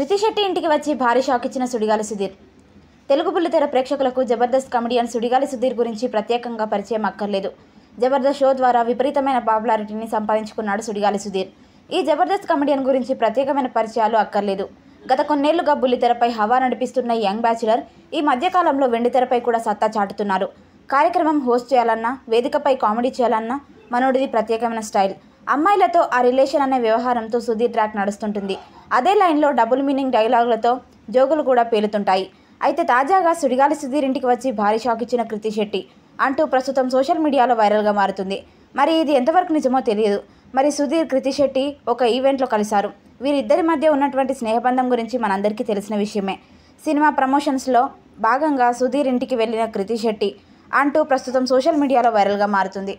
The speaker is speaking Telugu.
కృతి శెట్టి ఇంటికి వచ్చి భారీ షాక్ ఇచ్చిన సుడిగాలి సుధీర్ తెలుగు బుల్లితెర ప్రేక్షకులకు జబర్దస్త్ కమెడియన్ సుడిగాలి సుధీర్ గురించి ప్రత్యేకంగా పరిచయం అక్కర్లేదు జబర్దస్త్ షో ద్వారా విపరీతమైన పాపులారిటీని సంపాదించుకున్నాడు సుడిగాలి సుధీర్ ఈ జబర్దస్త్ కమెడియన్ గురించి ప్రత్యేకమైన పరిచయాలు అక్కర్లేదు గత కొన్నేళ్లుగా బుల్లితెరపై హవా నడిపిస్తున్న యంగ్ బ్యాచులర్ ఈ మధ్యకాలంలో వెండితెరపై కూడా సత్తా చాటుతున్నారు కార్యక్రమం హోస్ట్ చేయాలన్నా వేదికపై కామెడీ చేయాలన్నా మనోడిది ప్రత్యేకమైన స్టైల్ అమ్మాయిలతో ఆ రిలేషన్ అనే వ్యవహారంతో సుధీర్ ట్రాక్ నడుస్తుంటుంది అదే లైన్లో డబుల్ మీనింగ్ డైలాగులతో జోగులు కూడా పేలుతుంటాయి అయితే తాజాగా సుడిగాలి సుధీర్ ఇంటికి వచ్చి భారీ షాక్ ఇచ్చిన కృతి శెట్టి అంటూ ప్రస్తుతం సోషల్ మీడియాలో వైరల్గా మారుతుంది మరి ఇది ఎంతవరకు నిజమో తెలియదు మరి సుధీర్ కృతి శెట్టి ఒక ఈవెంట్లో కలిశారు వీరిద్దరి మధ్య ఉన్నటువంటి స్నేహబంధం గురించి మనందరికీ తెలిసిన విషయమే సినిమా ప్రమోషన్స్లో భాగంగా సుధీర్ ఇంటికి వెళ్ళిన కృతి శెట్టి అంటూ ప్రస్తుతం సోషల్ మీడియాలో వైరల్గా మారుతుంది